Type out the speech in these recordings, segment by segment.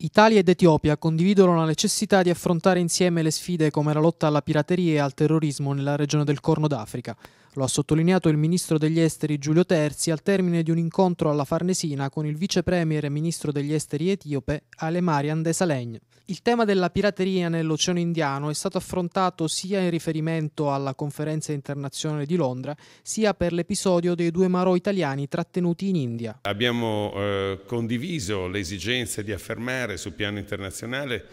Italia ed Etiopia condividono la necessità di affrontare insieme le sfide come la lotta alla pirateria e al terrorismo nella regione del Corno d'Africa, lo ha sottolineato il ministro degli esteri Giulio Terzi al termine di un incontro alla Farnesina con il vice premier e ministro degli esteri etiope Alemarian Desalegn. Il tema della pirateria nell'Oceano Indiano è stato affrontato sia in riferimento alla conferenza internazionale di Londra, sia per l'episodio dei due marò italiani trattenuti in India. Abbiamo eh, condiviso l'esigenza di affermare sul piano internazionale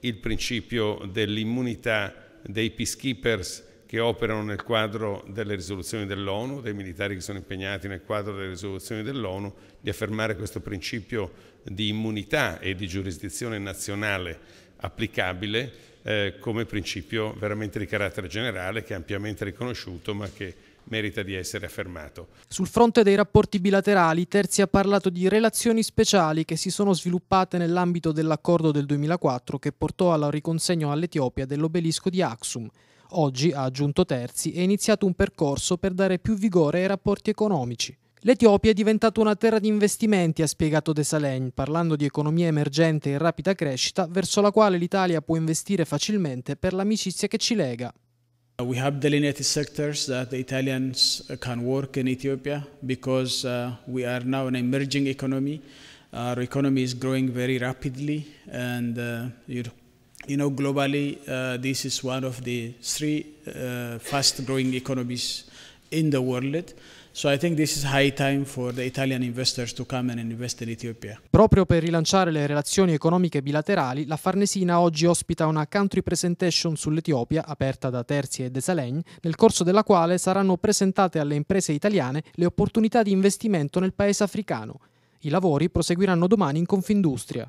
il principio dell'immunità dei peacekeepers che operano nel quadro delle risoluzioni dell'ONU, dei militari che sono impegnati nel quadro delle risoluzioni dell'ONU, di affermare questo principio di immunità e di giurisdizione nazionale applicabile eh, come principio veramente di carattere generale che è ampiamente riconosciuto ma che merita di essere affermato. Sul fronte dei rapporti bilaterali, Terzi ha parlato di relazioni speciali che si sono sviluppate nell'ambito dell'accordo del 2004 che portò alla riconsegna all'Etiopia dell'obelisco di Aksum. Oggi ha aggiunto terzi è iniziato un percorso per dare più vigore ai rapporti economici. L'Etiopia è diventata una terra di investimenti, ha spiegato De Saleng, parlando di economia emergente in rapida crescita, verso la quale l'Italia può investire facilmente per l'amicizia che ci lega. Uh, we have delineated sectors that the Italians uh, can work in Ethiopia because uh, we are now an emerging economy. Our economy is growing very rapidly and uh, you know, globally, uh, this is one of the three uh, fast-growing economies in the world. So I think this is high time for the Italian investors to come and invest in Ethiopia. Proprio per rilanciare le relazioni economiche bilaterali, la Farnesina oggi ospita una country presentation sull'Etiopia aperta da Terzi e De nel corso della quale saranno presentate alle imprese italiane le opportunità di investimento nel paese africano. I lavori proseguiranno domani in Confindustria.